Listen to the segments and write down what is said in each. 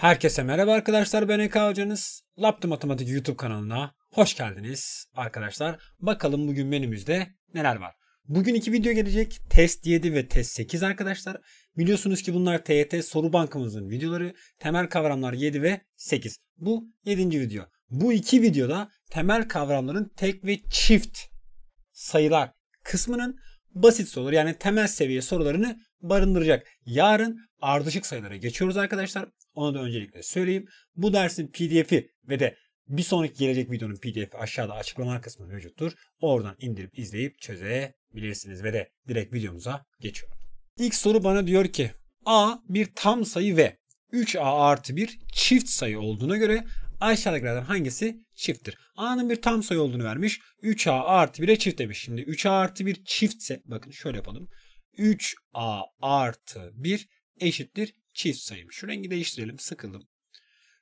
Herkese merhaba arkadaşlar ben Eka Hocanız. Laptı Matematik YouTube kanalına hoş geldiniz arkadaşlar. Bakalım bugün menümüzde neler var. Bugün iki video gelecek. Test 7 ve test 8 arkadaşlar. Biliyorsunuz ki bunlar TYT soru bankamızın videoları. Temel kavramlar 7 ve 8. Bu 7. video. Bu iki videoda temel kavramların tek ve çift sayılar kısmının basit soruları yani temel seviye sorularını barındıracak. Yarın ardışık sayılara geçiyoruz arkadaşlar. Onu da öncelikle söyleyeyim. Bu dersin pdf'i ve de bir sonraki gelecek videonun pdf'i aşağıda açıklama kısmında mevcuttur. Oradan indirip izleyip çözebilirsiniz ve de direkt videomuza geçiyorum. İlk soru bana diyor ki A bir tam sayı ve 3A artı 1 çift sayı olduğuna göre aşağıdakilerden hangisi çifttir? A'nın bir tam sayı olduğunu vermiş. 3A artı 1'e çift demiş. Şimdi 3A artı 1 çiftse bakın şöyle yapalım. 3A artı 1 eşittir çift sayım. Şu rengi değiştirelim sıkıldım.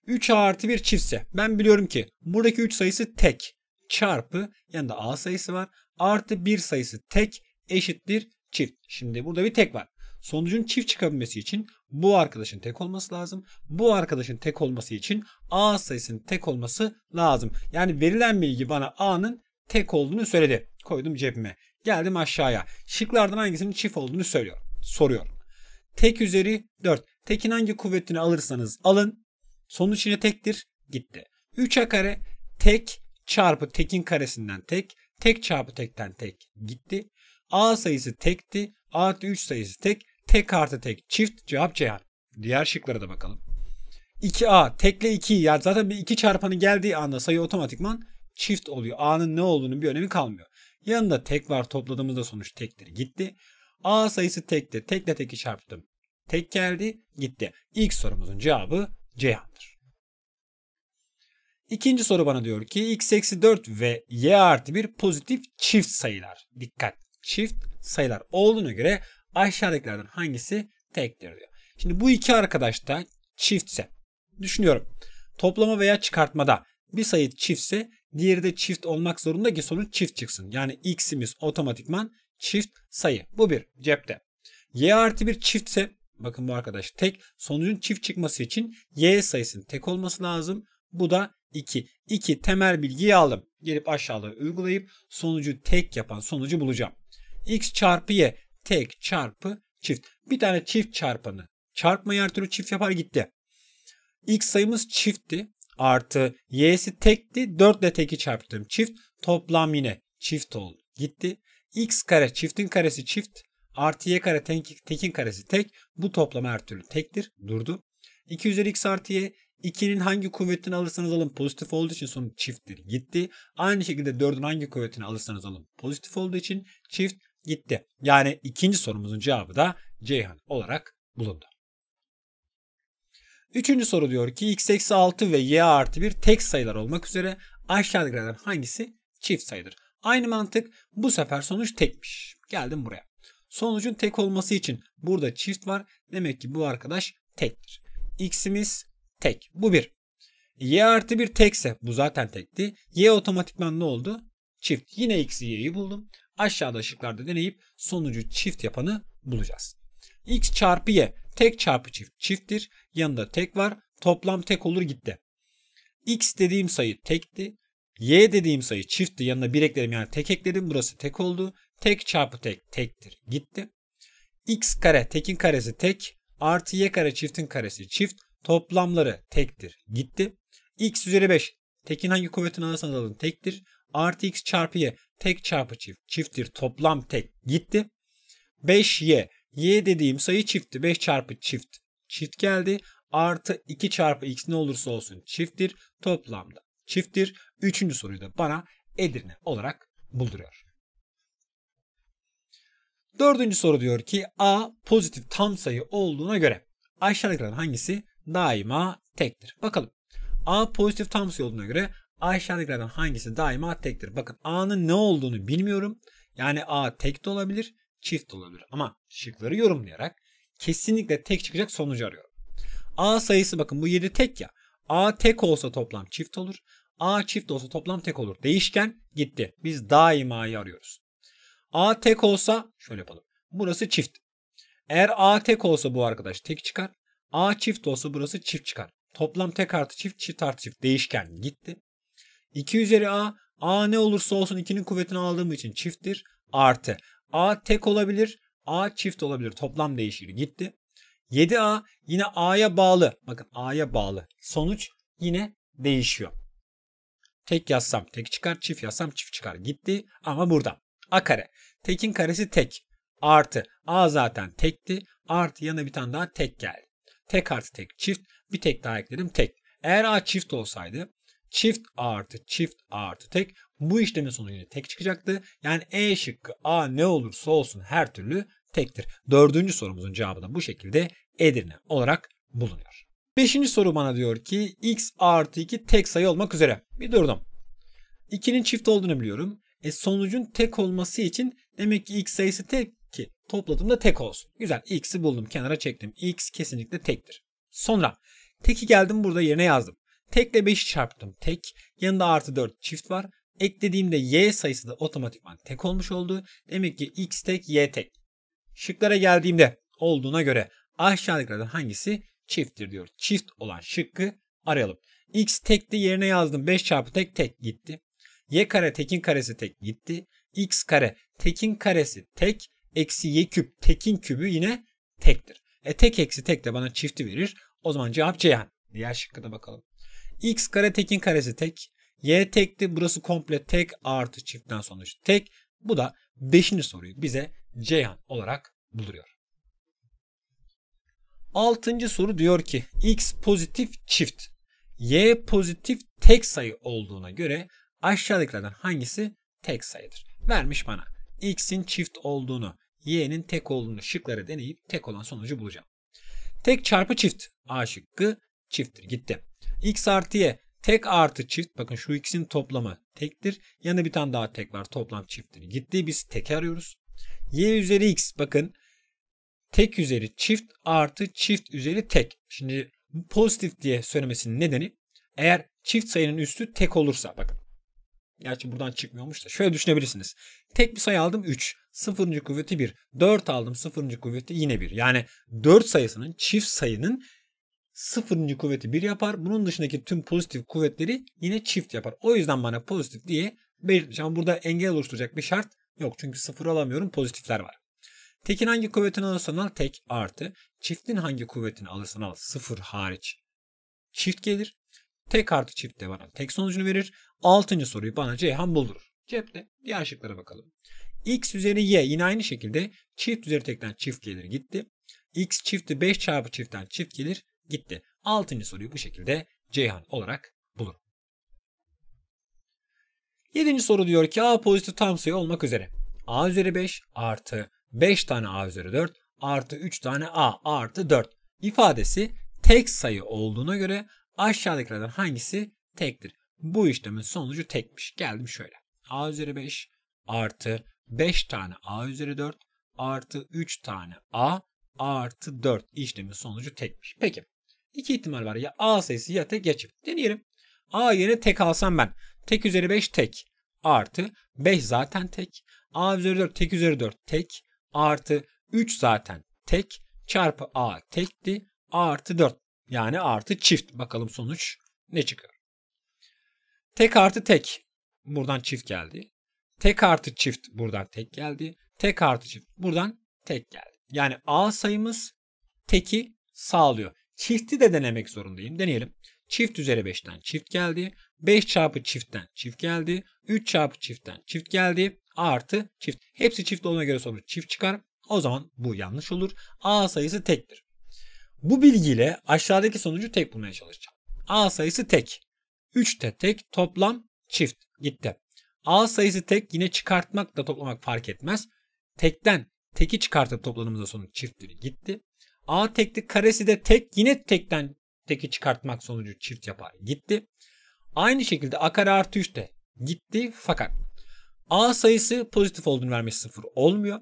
3a artı 1 çiftse ben biliyorum ki buradaki 3 sayısı tek çarpı yanında a sayısı var artı 1 sayısı tek eşittir çift. Şimdi burada bir tek var. Sonucun çift çıkabilmesi için bu arkadaşın tek olması lazım. Bu arkadaşın tek olması için A sayısının tek olması lazım. Yani verilen bilgi bana A'nın tek olduğunu söyledi. Koydum cebime. Geldim aşağıya. Şıklardan hangisinin çift olduğunu söylüyor. Soruyor. Tek üzeri 4. Tekin hangi kuvvetini alırsanız alın. Sonuç yine tektir. Gitti. 3'e kare tek çarpı tekin karesinden tek. Tek çarpı tekten tek. Gitti. A sayısı tekti. A artı 3 sayısı tek. Tek artı tek. Çift cevap Ceyhan. Diğer şıklara da bakalım. 2A tekle 2'yi yani zaten bir 2 çarpanı geldiği anda sayı otomatikman çift oluyor. A'nın ne olduğunu bir önemi kalmıyor. Yanında tek var topladığımızda sonuç tektir gitti. A sayısı tekti. Tekle teki çarptım. Tek geldi gitti. İlk sorumuzun cevabı Ceyhan'dır. İkinci soru bana diyor ki x eksi 4 ve y artı 1 pozitif çift sayılar. Dikkat çift sayılar olduğuna göre aşağıdakilerden hangisi tektir diyor. Şimdi bu iki arkadaş da çiftse düşünüyorum toplama veya çıkartmada bir sayı çiftse diğeri de çift olmak zorunda ki sonuç çift çıksın. Yani x'imiz otomatikman çift sayı. Bu bir cepte. Y artı bir çiftse bakın bu arkadaş tek sonucun çift çıkması için Y sayısının tek olması lazım. Bu da 2. 2 temel bilgiyi aldım. Gelip aşağıda uygulayıp sonucu tek yapan sonucu bulacağım. X çarpı Y tek çarpı çift. Bir tane çift çarpanı çarpmayı her türlü çift yapar gitti. X sayımız çiftti. Artı y'si tekti. 4 ile teki çarptım. Çift toplam yine çift oldu. Gitti x kare çiftin karesi çift artı y kare tek, tekin karesi tek. Bu toplam her türlü tektir. Durdu. 2 üzeri x artı y 2'nin hangi kuvvetini alırsanız alın pozitif olduğu için sonuç çifttir gitti. Aynı şekilde 4'ün hangi kuvvetini alırsanız alın pozitif olduğu için çift gitti. Yani ikinci sorumuzun cevabı da Ceyhan olarak bulundu. Üçüncü soru diyor ki x eksi 6 ve y artı 1 tek sayılar olmak üzere aşağıdakilerden hangisi çift sayıdır? Aynı mantık bu sefer sonuç tekmiş. Geldim buraya. Sonucun tek olması için burada çift var. Demek ki bu arkadaş tektir. X'imiz tek. Bu bir. Y artı bir tekse bu zaten tekti. Y otomatikman ne oldu? Çift. Yine X'i Y'yi buldum. Aşağıda şıklarda deneyip sonucu çift yapanı bulacağız. X çarpı Y. Tek çarpı çift çifttir. Yanında tek var. Toplam tek olur gitti. X dediğim sayı tekti. Y dediğim sayı çiftti. Yanına 1 ekledim yani tek ekledim. Burası tek oldu. Tek çarpı tek tektir. Gitti. X kare tekin karesi tek. Artı Y kare çiftin karesi çift. Toplamları tektir. Gitti. X üzeri 5. Tekin hangi kuvvetin alırsanız alın tektir. Artı X çarpı Y. Tek çarpı çift. Çifttir. Toplam tek. Gitti. 5Y. Y dediğim sayı çiftti. 5 çarpı çift. Çift geldi. Artı 2 çarpı X ne olursa olsun çifttir. Toplamda çifttir. Üçüncü soruyu da bana Edirne olarak bulduruyor. Dördüncü soru diyor ki A pozitif tam sayı olduğuna göre aşağıdakilerden hangisi daima tektir? Bakalım. A pozitif tam sayı olduğuna göre aşağıdakilerden hangisi daima tektir? Bakın A'nın ne olduğunu bilmiyorum. Yani A tek de olabilir, çift de olabilir. Ama şıkları yorumlayarak kesinlikle tek çıkacak sonucu arıyorum. A sayısı bakın bu 7 tek ya. A tek olsa toplam çift olur. A çift olsa toplam tek olur. Değişken gitti. Biz daima'yı arıyoruz. A tek olsa şöyle yapalım. Burası çift. Eğer A tek olsa bu arkadaş tek çıkar. A çift olsa burası çift çıkar. Toplam tek artı çift çift artı çift değişken gitti. 2 üzeri A. A ne olursa olsun 2'nin kuvvetini aldığım için çifttir. Artı. A tek olabilir. A çift olabilir. Toplam değişir. Gitti. 7A yine A'ya bağlı. Bakın A'ya bağlı. Sonuç yine değişiyor. Tek yazsam tek çıkar, çift yazsam çift çıkar. Gitti ama burada. A kare. Tekin karesi tek. Artı A zaten tekti. Artı yana bir tane daha tek geldi. Tek artı tek çift. Bir tek daha ekledim tek. Eğer A çift olsaydı çift artı çift artı tek bu işlemin sonucunda tek çıkacaktı. Yani E şıkkı A ne olursa olsun her türlü tektir. Dördüncü sorumuzun cevabı da bu şekilde Edirne olarak bulunuyor. Beşinci soru bana diyor ki x artı 2 tek sayı olmak üzere. Bir durdum. 2'nin çift olduğunu biliyorum. E sonucun tek olması için demek ki x sayısı tek ki topladığımda tek olsun. Güzel x'i buldum kenara çektim. x kesinlikle tektir. Sonra teki geldim burada yerine yazdım. Tekle 5'i çarptım tek. Yanında artı 4 çift var. Eklediğimde y sayısı da otomatikman tek olmuş oldu. Demek ki x tek y tek. Şıklara geldiğimde olduğuna göre aşağıdakilerden hangisi çifttir diyor. Çift olan şıkkı arayalım. X tekti yerine yazdım. 5 çarpı tek tek gitti. Y kare tekin karesi tek gitti. X kare tekin karesi tek. Eksi y küp tekin kübü yine tektir. E tek eksi tek de bana çifti verir. O zaman cevap C yani. Diğer şıkkı da bakalım. X kare tekin karesi tek. Y tekti. Burası komple tek artı çiftten sonuç tek. Bu da 5. soruyu bize Ceyhan olarak buluyor. Altıncı soru diyor ki x pozitif çift, y pozitif tek sayı olduğuna göre aşağıdakilerden hangisi tek sayıdır? Vermiş bana x'in çift olduğunu, y'nin tek olduğunu şıkları deneyip tek olan sonucu bulacağım. Tek çarpı çift a şıkkı çifttir gitti. x artı y tek artı çift bakın şu x'in toplamı tektir. Yanında bir tane daha tek var toplam çifttir gitti. Biz tek arıyoruz. y üzeri x bakın tek üzeri çift artı çift üzeri tek. Şimdi pozitif diye söylemesinin nedeni eğer çift sayının üstü tek olursa bakın. Gerçi buradan çıkmıyormuş da şöyle düşünebilirsiniz. Tek bir sayı aldım 3. Sıfırıncı kuvveti 1. 4 aldım sıfırıncı kuvveti yine 1. Yani 4 sayısının çift sayının sıfırıncı kuvveti 1 yapar. Bunun dışındaki tüm pozitif kuvvetleri yine çift yapar. O yüzden bana pozitif diye belirtmiş. Ama burada engel oluşturacak bir şart yok. Çünkü sıfır alamıyorum pozitifler var. Tekin hangi kuvvetini alırsan al tek artı. Çiftin hangi kuvvetini alırsan al sıfır hariç çift gelir. Tek artı çift de bana tek sonucunu verir. Altıncı soruyu bana Ceyhan buldurur. Cepte. Diğer şıklara bakalım. X üzeri Y yine aynı şekilde çift üzeri tekten çift gelir gitti. X çifti 5 çarpı çiftten çift gelir gitti. Altıncı soruyu bu şekilde Ceyhan olarak bulur. Yedinci soru diyor ki A pozitif tam sayı olmak üzere. A üzeri 5 artı 5 tane a üzeri 4 artı 3 tane a artı 4 ifadesi tek sayı olduğuna göre aşağıdakilerden hangisi tektir? Bu işlemin sonucu tekmiş. Geldim şöyle. a üzeri 5 artı 5 tane a üzeri 4 artı 3 tane a artı 4 işlemin sonucu tekmiş. Peki. iki ihtimal var. Ya a sayısı ya tek ya çift. Deneyelim. a yerine tek alsam ben. Tek üzeri 5 tek. Artı 5 zaten tek. a üzeri 4 tek üzeri 4 tek artı 3 zaten tek çarpı a tekti. artı 4 yani artı çift. Bakalım sonuç ne çıkar? Tek artı tek buradan çift geldi. Tek artı çift buradan tek geldi. Tek artı çift buradan tek geldi. Yani a sayımız teki sağlıyor. Çifti de denemek zorundayım. Deneyelim. Çift üzeri 5'ten çift geldi. 5 çarpı çiftten çift geldi. 3 çarpı çiftten çift geldi artı çift. Hepsi çift olduğuna göre sonuç çift çıkar. O zaman bu yanlış olur. A sayısı tektir. Bu bilgiyle aşağıdaki sonucu tek bulmaya çalışacağım. A sayısı tek. 3 de tek toplam çift gitti. A sayısı tek yine çıkartmak da toplamak fark etmez. Tekten teki çıkartıp toplamımızda sonuç çiftleri gitti. A tekli karesi de tek yine tekten teki çıkartmak sonucu çift yapar gitti. Aynı şekilde a kare artı 3 de gitti fakat A sayısı pozitif olduğunu vermesi sıfır olmuyor.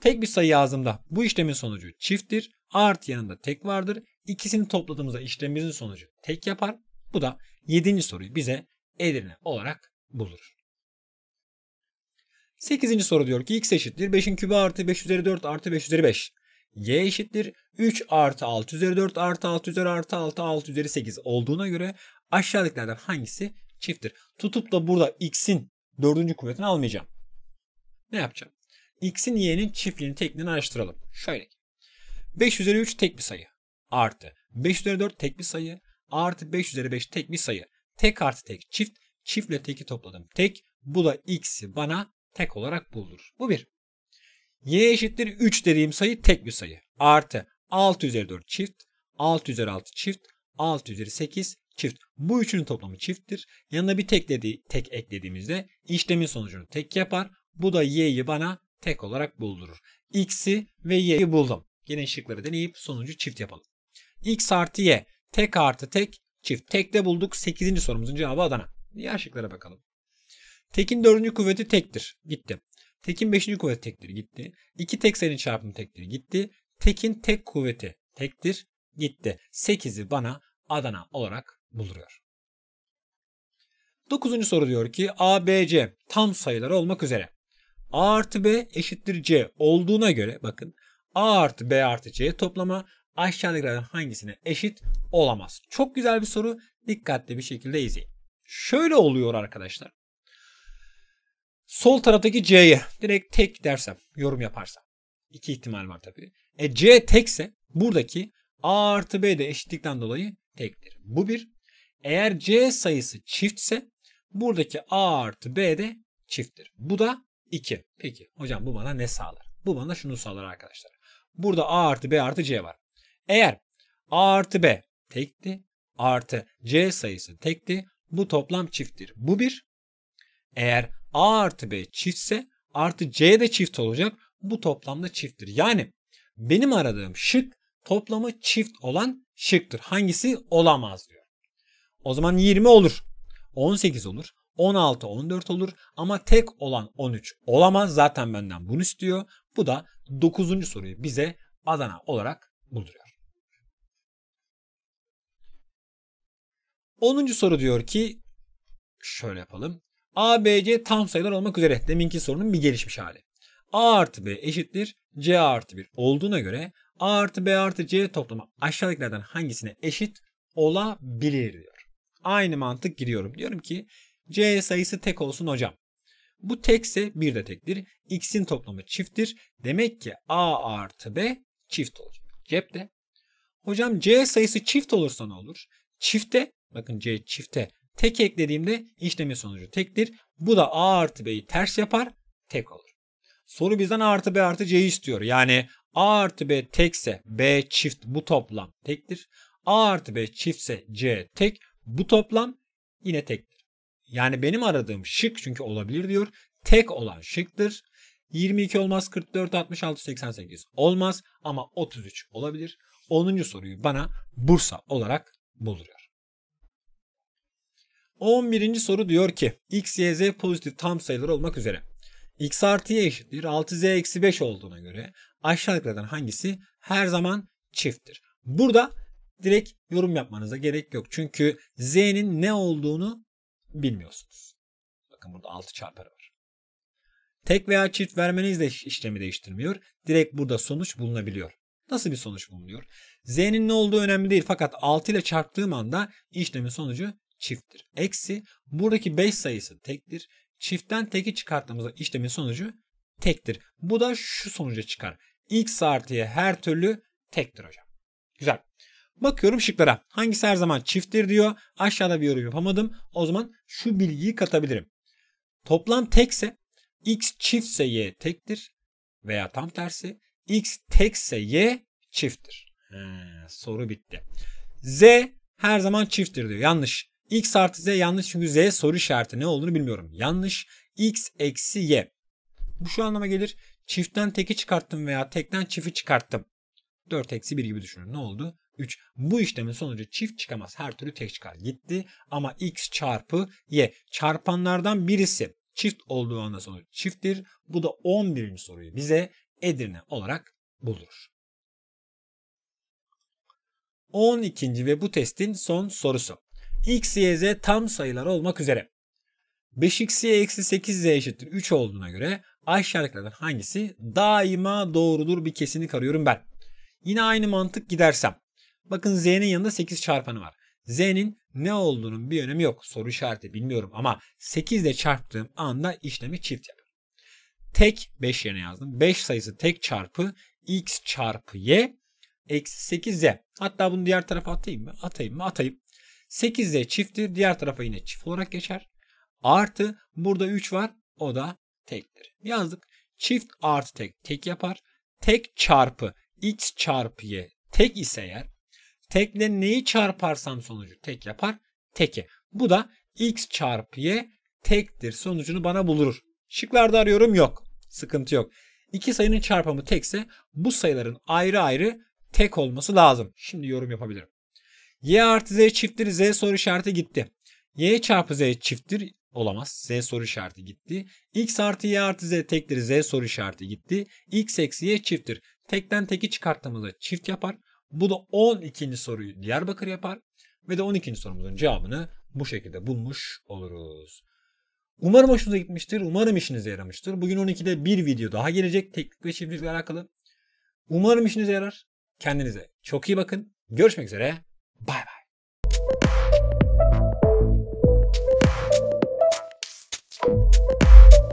Tek bir sayı yazdığımda bu işlemin sonucu çifttir. A artı yanında tek vardır. İkisini topladığımızda işlemimizin sonucu tek yapar. Bu da 7. soruyu bize Edirne olarak bulur. 8. soru diyor ki x eşittir 5'in kübü artı 5 üzeri 4 artı 5 üzeri 5. y eşittir 3 artı 6 üzeri 4 artı 6 üzeri artı 6 6 üzeri 8 olduğuna göre aşağıdakilerden hangisi çifttir? Tutup da burada x'in dördüncü kuvvetini almayacağım. Ne yapacağım? X'in Y'nin çiftliğini tekliğini araştıralım. Şöyle. 5 üzeri 3 tek bir sayı. Artı 5 üzeri 4 tek bir sayı. Artı 5 üzeri 5 tek bir sayı. Tek artı tek çift. Çiftle teki topladım tek. Bu da x'i bana tek olarak buldur. Bu bir. Y eşittir 3 dediğim sayı tek bir sayı. Artı 6 üzeri 4 çift. 6 üzeri 6 çift. 6 üzeri 8 çift. Bu üçünün toplamı çifttir. Yanına bir tek, dedi, tek eklediğimizde işlemin sonucunu tek yapar. Bu da y'yi bana tek olarak buldurur. x'i ve y'yi buldum. Yine şıkları deneyip sonucu çift yapalım. x artı y tek artı tek çift. Tek de bulduk. 8. sorumuzun cevabı Adana. Diğer şıklara bakalım. Tekin 4. kuvveti tektir. Gitti. Tekin 5. kuvveti tektir. Gitti. 2 tek sayının çarpımı tektir. Gitti. Tekin tek kuvveti tektir. Gitti. 8'i bana Adana olarak bulduruyor. Dokuzuncu soru diyor ki A, B, C tam sayılar olmak üzere A artı B eşittir C olduğuna göre bakın A artı B artı C toplama aşağıdakilerden hangisine eşit olamaz? Çok güzel bir soru. Dikkatli bir şekilde izleyin. Şöyle oluyor arkadaşlar. Sol taraftaki C'ye direkt tek dersem, yorum yaparsam. iki ihtimal var tabii. E C tekse buradaki A artı B de eşitlikten dolayı tektir. Bu bir. Eğer C sayısı çiftse buradaki A artı B de çifttir. Bu da 2. Peki hocam bu bana ne sağlar? Bu bana şunu sağlar arkadaşlar. Burada A artı B artı C var. Eğer A artı B tekti artı C sayısı tekti bu toplam çifttir. Bu bir. Eğer A artı B çiftse artı C de çift olacak. Bu toplamda çifttir. Yani benim aradığım şık toplamı çift olan şıktır. Hangisi olamaz diyor. O zaman 20 olur. 18 olur. 16, 14 olur ama tek olan 13 olamaz. Zaten benden bunu istiyor. Bu da 9. soruyu bize Adana olarak bulduruyor. 10. soru diyor ki şöyle yapalım. A, B, C tam sayılar olmak üzere deminki sorunun bir gelişmiş hali. A artı B eşittir C artı 1 olduğuna göre A artı B artı C toplamı aşağıdakilerden hangisine eşit olabilir diyor aynı mantık giriyorum. Diyorum ki C sayısı tek olsun hocam. Bu tekse bir de tektir. X'in toplamı çifttir. Demek ki A artı B çift olacak. Cepte. Hocam C sayısı çift olursa ne olur? Çifte, bakın C çifte tek eklediğimde işlemin sonucu tektir. Bu da A artı B'yi ters yapar, tek olur. Soru bizden A artı B artı C'yi istiyor. Yani A artı B tekse B çift bu toplam tektir. A artı B çiftse C tek. Bu toplam yine tektir. Yani benim aradığım şık çünkü olabilir diyor. Tek olan şıktır. 22 olmaz, 44, 66, 88 olmaz ama 33 olabilir. 10. soruyu bana Bursa olarak buluyor. 11. soru diyor ki x, y, z pozitif tam sayılar olmak üzere x artı y eşittir 6z eksi 5 olduğuna göre aşağıdakilerden hangisi her zaman çifttir? Burada direkt yorum yapmanıza gerek yok. Çünkü z'nin ne olduğunu bilmiyorsunuz. Bakın burada 6 çarparı var. Tek veya çift vermeniz de işlemi değiştirmiyor. Direkt burada sonuç bulunabiliyor. Nasıl bir sonuç bulunuyor? Z'nin ne olduğu önemli değil fakat 6 ile çarptığım anda işlemin sonucu çifttir. Eksi buradaki 5 sayısı tektir. Çiftten teki çıkarttığımızda işlemin sonucu tektir. Bu da şu sonuca çıkar. X artıya her türlü tektir hocam. Güzel. Bakıyorum şıklara. Hangisi her zaman çifttir diyor. Aşağıda bir yorum yapamadım. O zaman şu bilgiyi katabilirim. Toplam tekse x çiftse y tektir veya tam tersi x tekse y çifttir. He, soru bitti. Z her zaman çifttir diyor. Yanlış. X artı Z yanlış çünkü Z soru işareti ne olduğunu bilmiyorum. Yanlış. X eksi Y. Bu şu anlama gelir. Çiftten teki çıkarttım veya tekten çifi çıkarttım. 4 eksi 1 gibi düşünün. Ne oldu? 3. Bu işlemin sonucu çift çıkamaz. Her türlü tek çıkar. Gitti ama x çarpı y. Çarpanlardan birisi çift olduğu anda sonuç çifttir. Bu da 11. soruyu bize Edirne olarak bulur. 12. ve bu testin son sorusu. x, y, z tam sayılar olmak üzere. 5x'ye eksi 8z eşittir 3 olduğuna göre aşağıdakilerden hangisi daima doğrudur bir kesinlik arıyorum ben. Yine aynı mantık gidersem Bakın z'nin yanında 8 çarpanı var. Z'nin ne olduğunun bir önemi yok. Soru işareti bilmiyorum ama 8 ile çarptığım anda işlemi çift yapıyorum. Tek 5 yerine yazdım. 5 sayısı tek çarpı x çarpı y eksi 8z. Hatta bunu diğer tarafa atayım mı? Atayım mı? Atayım. 8z çifttir. Diğer tarafa yine çift olarak geçer. Artı burada 3 var. O da tektir. Yazdık. Çift artı tek tek yapar. Tek çarpı x çarpı y tek ise eğer Tekle neyi çarparsam sonucu tek yapar. Teki. Bu da x çarpı y tektir sonucunu bana bulur. Şıklarda arıyorum yok. Sıkıntı yok. İki sayının çarpımı tekse bu sayıların ayrı ayrı tek olması lazım. Şimdi yorum yapabilirim. Y artı Z çifttir. Z soru işareti gitti. Y çarpı Z çifttir. Olamaz. Z soru işareti gitti. X artı Y artı Z tektir. Z soru işareti gitti. X eksi Y çifttir. Tekten teki çıkarttığımızda çift yapar. Bu da 12. soruyu Diyarbakır yapar ve de 12. sorumuzun cevabını bu şekilde bulmuş oluruz. Umarım hoşunuza gitmiştir. Umarım işinize yaramıştır. Bugün 12'de bir video daha gelecek teknik ve çiftlikle alakalı. Umarım işinize yarar. Kendinize çok iyi bakın. Görüşmek üzere. Bay bay.